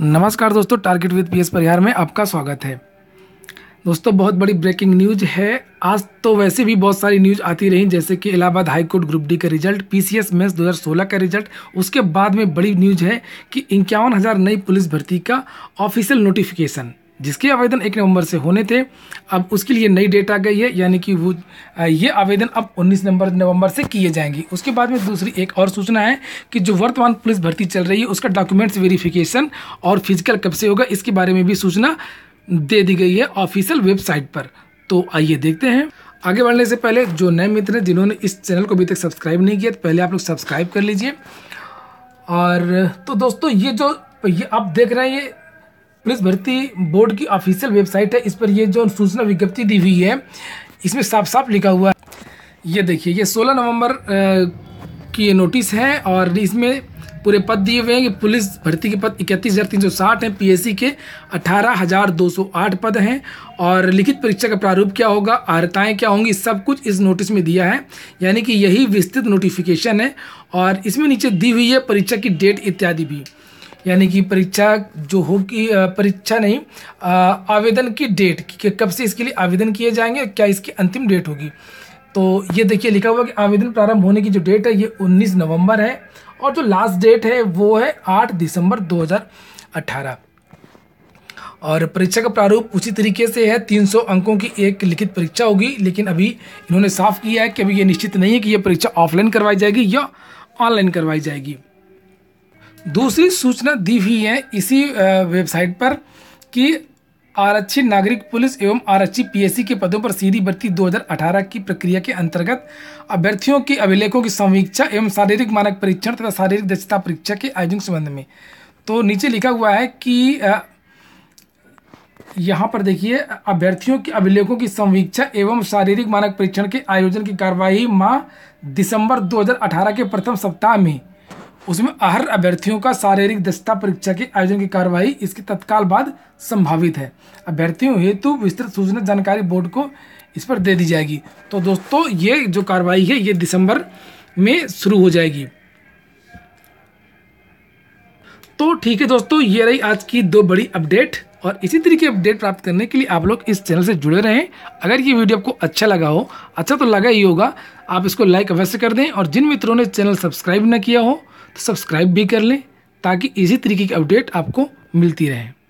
नमस्कार दोस्तों target with PS परिहार में आपका स्वागत है दोस्तों बहुत बड़ी ब्रेकिंग न्यूज है आज तो वैसे भी बहुत सारी न्यूज आती रही जैसे कि इलाहाबाद हाईकोर्ट ग्रुप डी का रिजल्ट पीसीएस हज़ार सोलह का रिजल्ट उसके बाद में बड़ी न्यूज है कि इक्यावन हज़ार नई पुलिस भर्ती का ऑफिशियल नोटिफिकेशन जिसके आवेदन एक नवंबर से होने थे अब उसके लिए नई डेट आ गई है यानी कि वो ये आवेदन अब 19 नंबर नवंबर से किए जाएंगे उसके बाद में दूसरी एक और सूचना है कि जो वर्तमान पुलिस भर्ती चल रही है उसका डॉक्यूमेंट्स वेरिफिकेशन और फिजिकल कब से होगा इसके बारे में भी सूचना दे दी गई है ऑफिशियल वेबसाइट पर तो आइए देखते हैं आगे बढ़ने से पहले जो नए मित्र हैं जिन्होंने इस चैनल को अभी तक सब्सक्राइब नहीं किया तो पहले आप लोग सब्सक्राइब कर लीजिए और तो दोस्तों ये जो ये आप देख रहे हैं ये पुलिस भर्ती बोर्ड की ऑफिशियल वेबसाइट है इस पर ये जो सूचना विज्ञप्ति दी हुई है इसमें साफ साफ लिखा हुआ है ये देखिए ये 16 नवंबर की ये नोटिस है और इसमें पूरे पद दिए हुए हैं कि पुलिस भर्ती के पद इकतीस हज़ार तीन सौ साठ हैं पी के अठारह हज़ार दो सौ आठ पद हैं और लिखित परीक्षा का प्रारूप क्या होगा अर्हताएँ क्या होंगी सब कुछ इस नोटिस में दिया है यानी कि यही विस्तृत नोटिफिकेशन है और इसमें नीचे दी हुई है परीक्षा की डेट इत्यादि भी यानी कि परीक्षा जो होगी परीक्षा नहीं आवेदन की डेट कि कब से इसके लिए आवेदन किए जाएंगे क्या इसकी अंतिम डेट होगी तो ये देखिए लिखा हुआ कि आवेदन प्रारंभ होने की जो डेट है ये 19 नवंबर है और जो लास्ट डेट है वो है 8 दिसंबर 2018 और परीक्षा का प्रारूप उसी तरीके से है 300 अंकों की एक लिखित परीक्षा होगी लेकिन अभी इन्होंने साफ किया है कि अभी ये निश्चित नहीं है कि ये परीक्षा ऑफलाइन करवाई जाएगी या ऑनलाइन करवाई जाएगी दूसरी सूचना दी हुई है इसी वेबसाइट पर कि आरक्षी नागरिक पुलिस एवं आरक्षी पीएससी के पदों पर सीधी भर्ती 2018 की प्रक्रिया के अंतर्गत अभ्यर्थियों के अभिलेखों की समीक्षा एवं शारीरिक मानक परीक्षण तथा शारीरिक दक्षता परीक्षा के आयोजन संबंध में तो नीचे लिखा हुआ है कि यहाँ पर देखिए अभ्यर्थियों के अभिलेखों की समीक्षा एवं शारीरिक मानक परीक्षण के आयोजन की कार्यवाही माह दिसंबर 2018 के प्रथम सप्ताह में उसमें अहर अभ्यर्थियों का शारीरिक दक्षता परीक्षा के आयोजन की कार्रवाई इसके तत्काल बाद संभावित है अभ्यर्थियों हेतु विस्तृत सूचना जानकारी बोर्ड को इस पर दे दी जाएगी तो दोस्तों ये जो कार्रवाई है ये दिसंबर में शुरू हो जाएगी तो ठीक है दोस्तों ये रही आज की दो बड़ी अपडेट और इसी तरीके अपडेट प्राप्त करने के लिए आप लोग इस चैनल से जुड़े रहें अगर ये वीडियो आपको अच्छा लगा हो अच्छा तो लगा ही होगा आप इसको लाइक अवश्य कर दें और जिन मित्रों ने चैनल सब्सक्राइब न किया हो तो सब्सक्राइब भी कर लें ताकि इसी तरीके की अपडेट आपको मिलती रहे